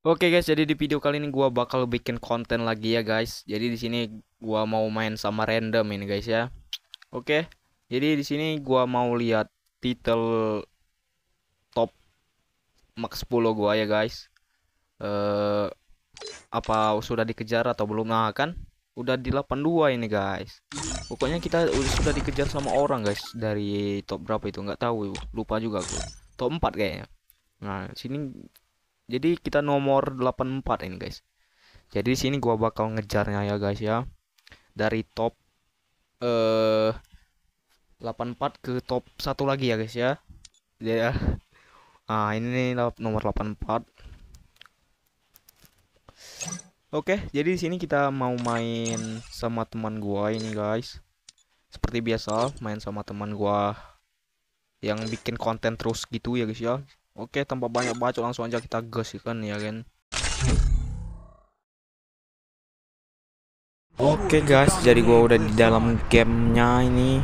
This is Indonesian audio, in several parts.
Oke okay guys, jadi di video kali ini gua bakal bikin konten lagi ya guys. Jadi di sini gua mau main sama random ini guys ya. Oke. Okay. Jadi di sini gua mau lihat title top max 10 gua ya guys. uh, apa sudah dikejar atau belum? Nah, kan udah di 82 ini guys. Pokoknya kita sudah dikejar sama orang guys dari top berapa itu nggak tahu, lupa juga gua. Top 4 kayaknya. Nah, sini jadi kita nomor 84 ini guys jadi di sini gua bakal ngejarnya ya guys ya dari top eh uh, 84 ke top satu lagi ya guys ya ya ah ini nomor 84 Oke, jadi di sini kita mau main sama teman gua ini guys. Seperti biasa, main sama teman gua yang bikin konten terus gitu ya guys ya. Oke, tanpa banyak bacot langsung aja kita gas ikan ya, kan. Oke guys, jadi gua udah di dalam gamenya ini.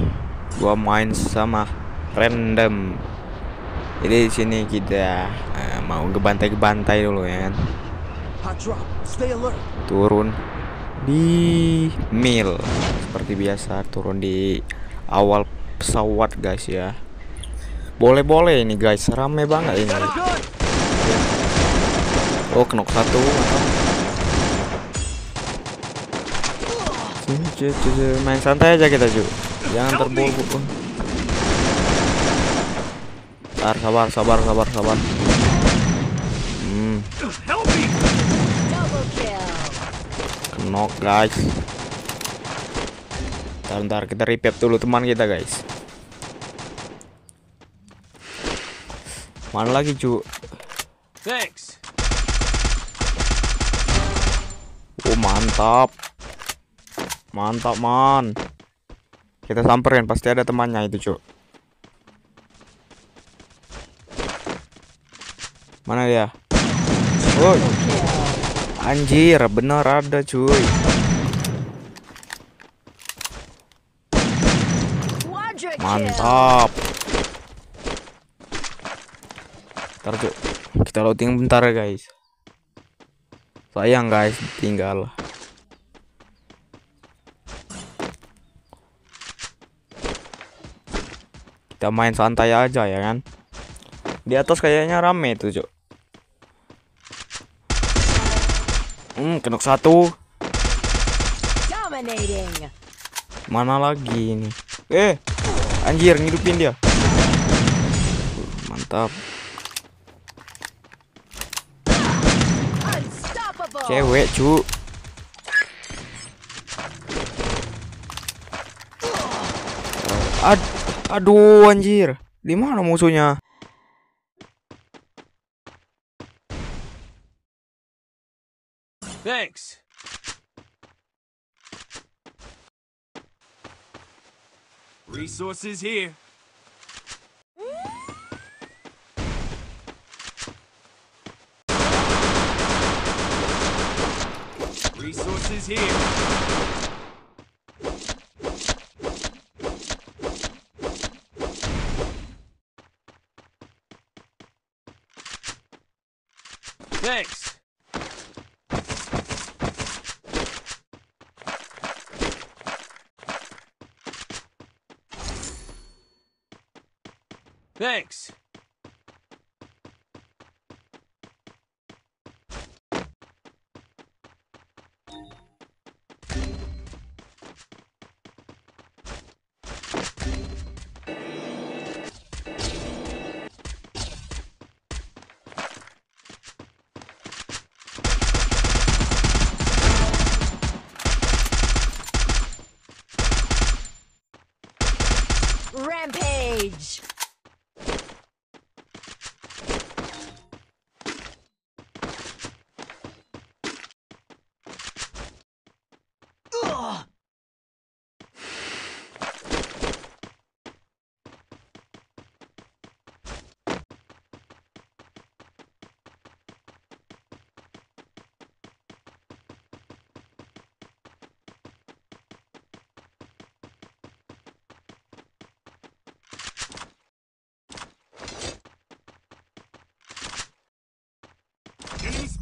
Gua main sama random. Jadi di sini kita uh, mau gebantai-gebantai dulu ya kan. Turun di mil seperti biasa turun di awal pesawat guys ya. Boleh-boleh ini guys, rame banget ini. Oh, knock satu. Main santai aja kita, Ju. Jangan terburu. Sabar, sabar, sabar, sabar, sabar. Hmm. Knock, guys. Bentar, kita repair dulu teman kita, guys. Mana lagi, cu? Thanks. Oh, mantap. Mantap, man. Kita samperin, pasti ada temannya itu, cu. Mana dia? Oh. Anjir, bener ada, cuy. Mantap. Ntar tuh kita loading bentar ya guys. Sayang guys, tinggal. Kita main santai aja ya kan. Di atas kayaknya rame tuh, Cok. Hmm, kenok satu. Mana lagi ini? Eh, anjir ngidupin dia. mantap. Cewek, cu. Ad aduh anjir. Di mana musuhnya? Thanks. Resources here. Resources here. Thanks. Thanks.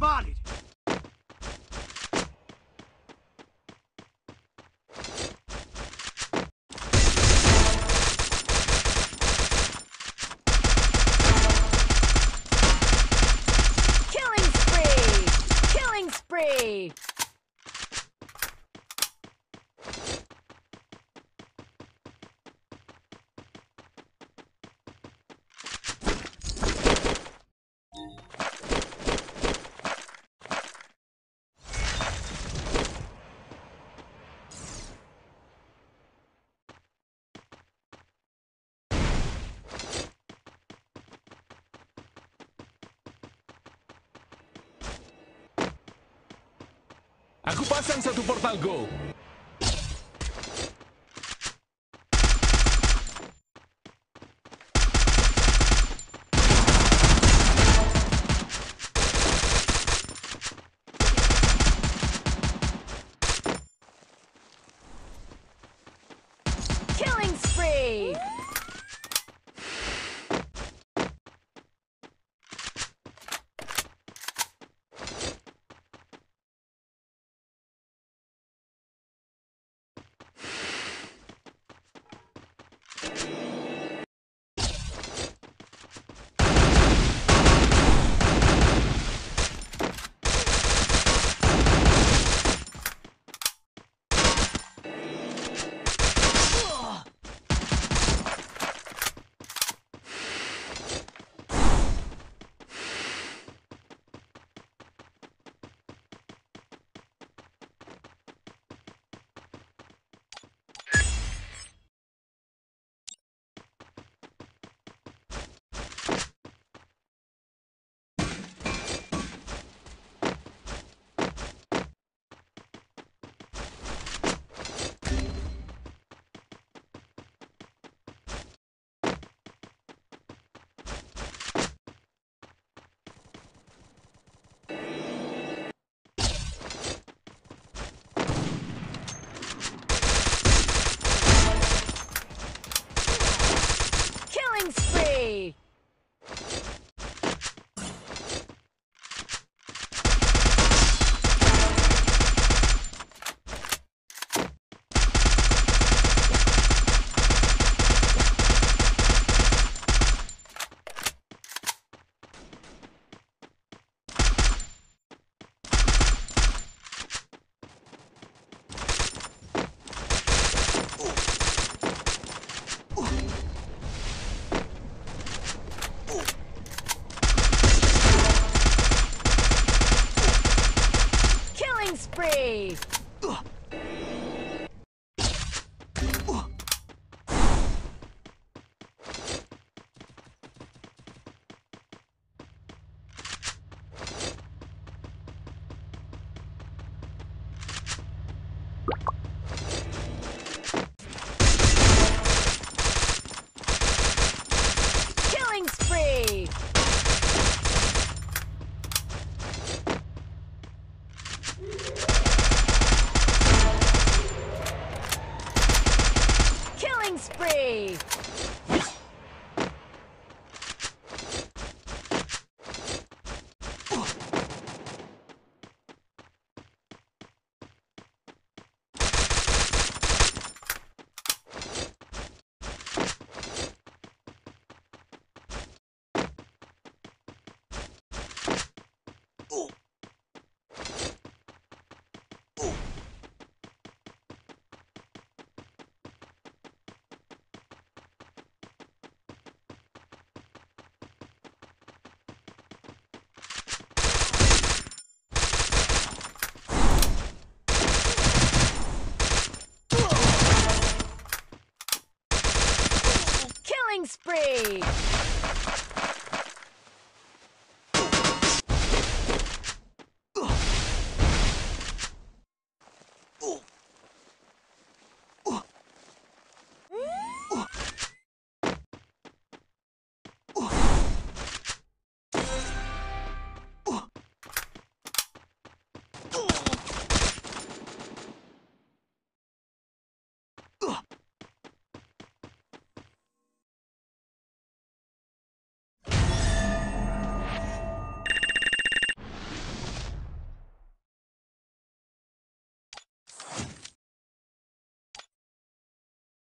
body. Aku pasang satu portal Go. Spree! Ugh!